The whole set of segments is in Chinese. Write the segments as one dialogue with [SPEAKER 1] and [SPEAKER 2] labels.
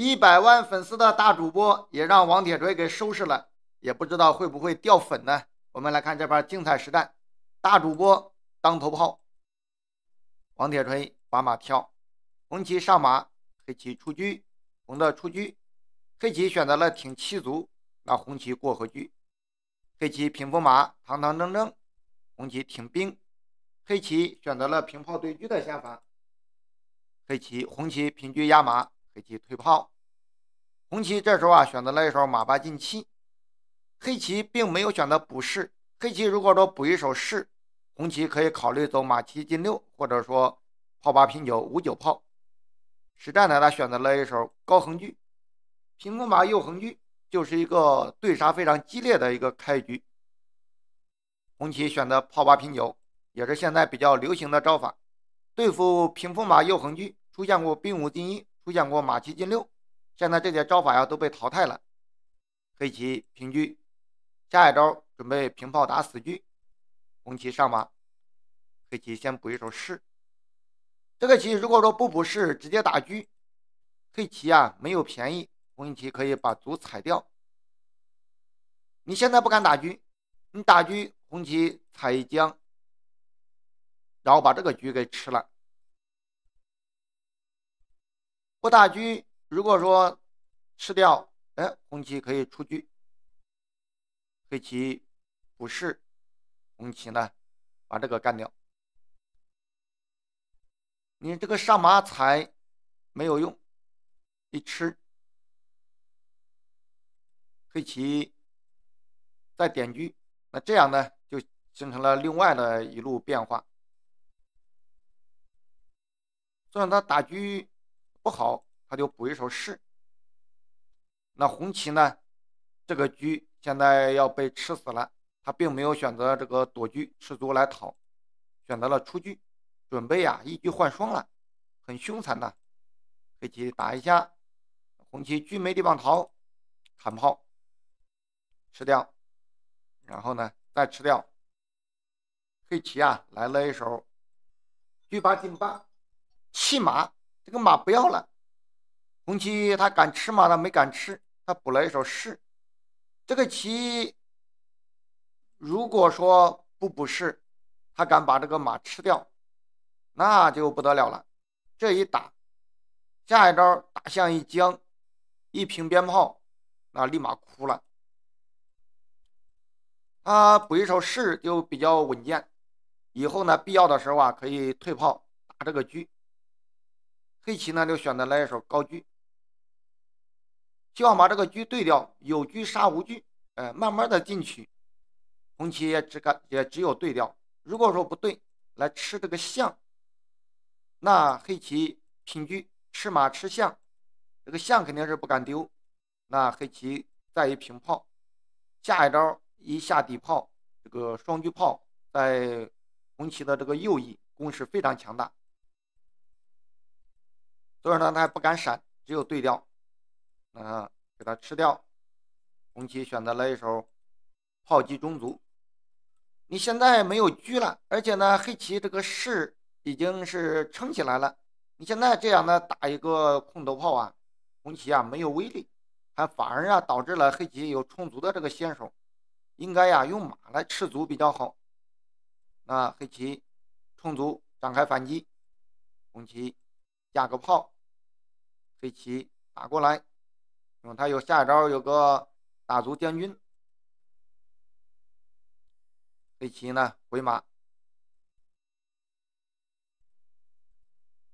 [SPEAKER 1] 一百万粉丝的大主播也让王铁锤给收拾了，也不知道会不会掉粉呢？我们来看这盘精彩实战，大主播当头炮，王铁锤把马跳，红旗上马，黑棋出车，红的出车，黑棋选择了挺七卒，那红旗过河车，黑棋平风马，堂堂正正，红旗挺兵，黑棋选择了平炮对车的下法，黑棋红旗平车压马。黑棋退炮，红旗这时候啊选择了一手马八进七，黑棋并没有选择补士，黑棋如果说补一手士，红旗可以考虑走马七进六，或者说炮八平九五九炮。实战呢他选择了一手高横车，平风马右横车，就是一个对杀非常激烈的一个开局。红旗选择炮八平九，也是现在比较流行的招法，对付平风马右横车，出现过兵五进一。出现过马七进六，现在这些招法呀都被淘汰了。黑棋平车，下一招准备平炮打死车。红旗上马，黑棋先补一手士。这个棋如果说不补士，直接打车，黑棋啊没有便宜，红旗可以把卒踩掉。你现在不敢打车，你打车，红旗踩一将，然后把这个车给吃了。不打车，如果说吃掉，哎，红棋可以出车，黑棋不是，红棋呢把这个干掉，你这个上马踩没有用，一吃，黑棋再点车，那这样呢就形成了另外的一路变化，这样他打车。不好，他就补一首士。那红旗呢？这个车现在要被吃死了，他并没有选择这个躲车吃卒来逃，选择了出车，准备呀一车换双了，很凶残的。黑棋打一下，红旗车没地方逃，砍炮吃掉，然后呢再吃掉。黑棋啊来了一手车八进八，弃马。这个马不要了，红棋他敢吃马，他没敢吃，他补了一手士。这个棋如果说不补士，他敢把这个马吃掉，那就不得了了。这一打，下一招大象一将，一平鞭炮，那立马哭了。他补一手士就比较稳健，以后呢必要的时候啊可以退炮打这个车。黑棋呢就选择来一首高车，希望把这个车对掉，有车杀无车。哎，慢慢的进去。红旗也只敢也只有对掉。如果说不对，来吃这个象，那黑棋平车吃马吃象，这个象肯定是不敢丢。那黑棋再一平炮，下一招一下底炮，这个双车炮在红旗的这个右翼攻势非常强大。所以呢，他不敢闪，只有对掉，嗯，给他吃掉。红棋选择了一手炮击中卒，你现在没有车了，而且呢，黑棋这个士已经是撑起来了。你现在这样呢，打一个空头炮啊，红棋啊没有威力，还反而啊导致了黑棋有充足的这个先手，应该呀用马来吃卒比较好。那黑棋充足，展开反击，红棋。架个炮，黑棋打过来，为他有下招，有个打卒将军。黑棋呢回马，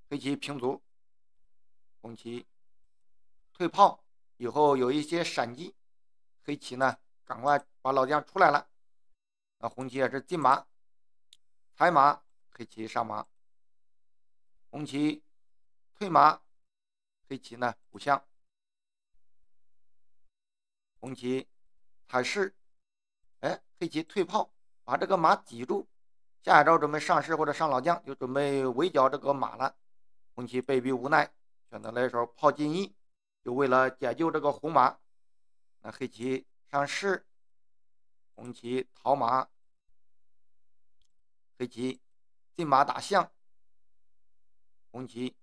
[SPEAKER 1] 黑棋平卒，红棋退炮，以后有一些闪击，黑棋呢赶快把老将出来了。那红棋也是进马，踩马，黑棋上马，红棋。退马，黑棋呢？补象。红棋还是，哎，黑棋退炮，把这个马挤住。下一招准备上士或者上老将，就准备围剿这个马了。红棋被逼无奈，选择了一手炮进一，就为了解救这个红马。那黑棋上士，红棋逃马，黑棋进马打象，红棋。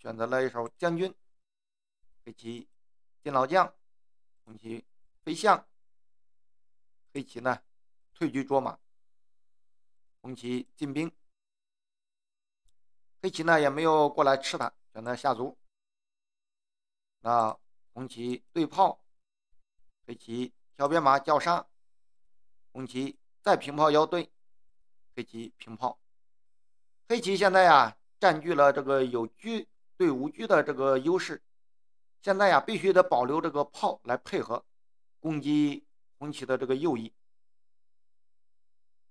[SPEAKER 1] 选择了一手将军，黑棋进老将，红棋飞象，黑棋呢退居捉马，红棋进兵，黑棋呢也没有过来吃它，选择下卒。那红棋对炮，黑棋跳边马叫杀，红棋再平炮要对，黑棋平炮，黑棋现在呀占据了这个有居。对无军的这个优势，现在呀必须得保留这个炮来配合攻击红旗的这个右翼。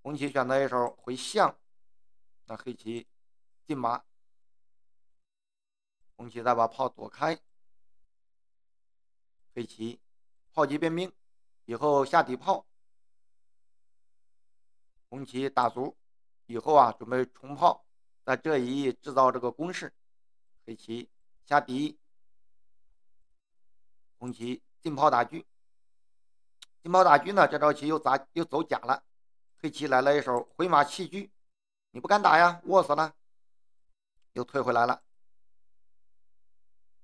[SPEAKER 1] 红旗选择一手回象，那黑棋进马，红旗再把炮躲开，黑棋炮击边兵，以后下底炮。红旗打卒，以后啊，准备重炮，在这一制造这个攻势。黑棋下底，红棋进炮打车。进炮打车呢？这招棋又咋又走假了？黑棋来了一手回马弃车，你不敢打呀，卧死了，又退回来了。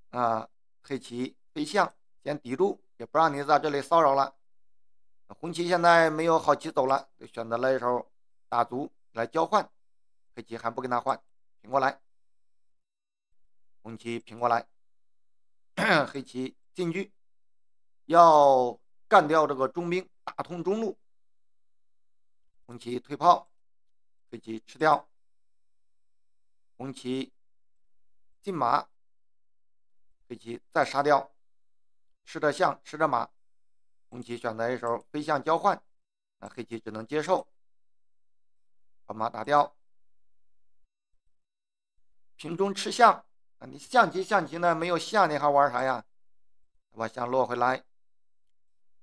[SPEAKER 1] 啊，黑棋飞象先抵住，也不让你在这里骚扰了。红棋现在没有好棋走了，就选择了一手打卒来交换，黑棋还不跟他换，挺过来。红棋平过来，黑棋进车，要干掉这个中兵，打通中路。红棋退炮，黑棋吃掉。红棋进马，黑棋再杀掉，吃着象，吃着马。红棋选择一手飞象交换，那黑棋只能接受，把马打掉，平中吃象。你象棋，象棋呢没有象你还玩啥呀？把象落回来。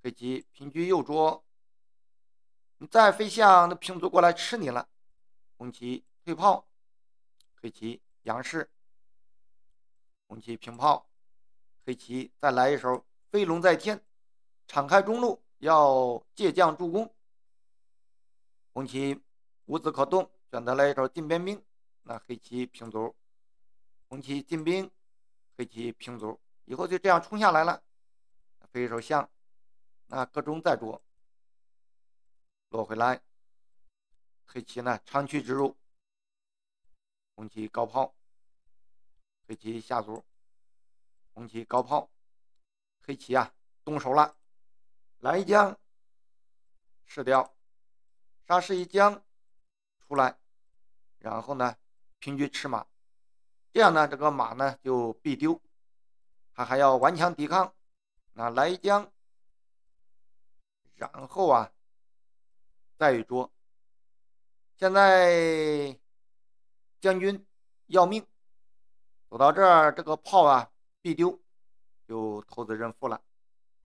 [SPEAKER 1] 黑棋平车右捉，你再飞象，那平卒过来吃你了。红棋退炮，黑棋杨氏，红棋平炮，黑棋再来一手飞龙在天，敞开中路要借将助攻。红棋无子可动，选择来一手进边兵。那黑棋平卒。红棋进兵，黑棋平卒，以后就这样冲下来了。一手象，那各中再捉，落回来。黑棋呢，长驱直入。红棋高炮，黑棋下卒。红棋高炮，黑棋啊，动手了。来将，士掉，杀士一将出来，然后呢，平车吃马。这样呢，这个马呢就必丢，他还要顽强抵抗，那来将，然后啊，再捉。现在将军要命，走到这儿，这个炮啊必丢，就投资认负了。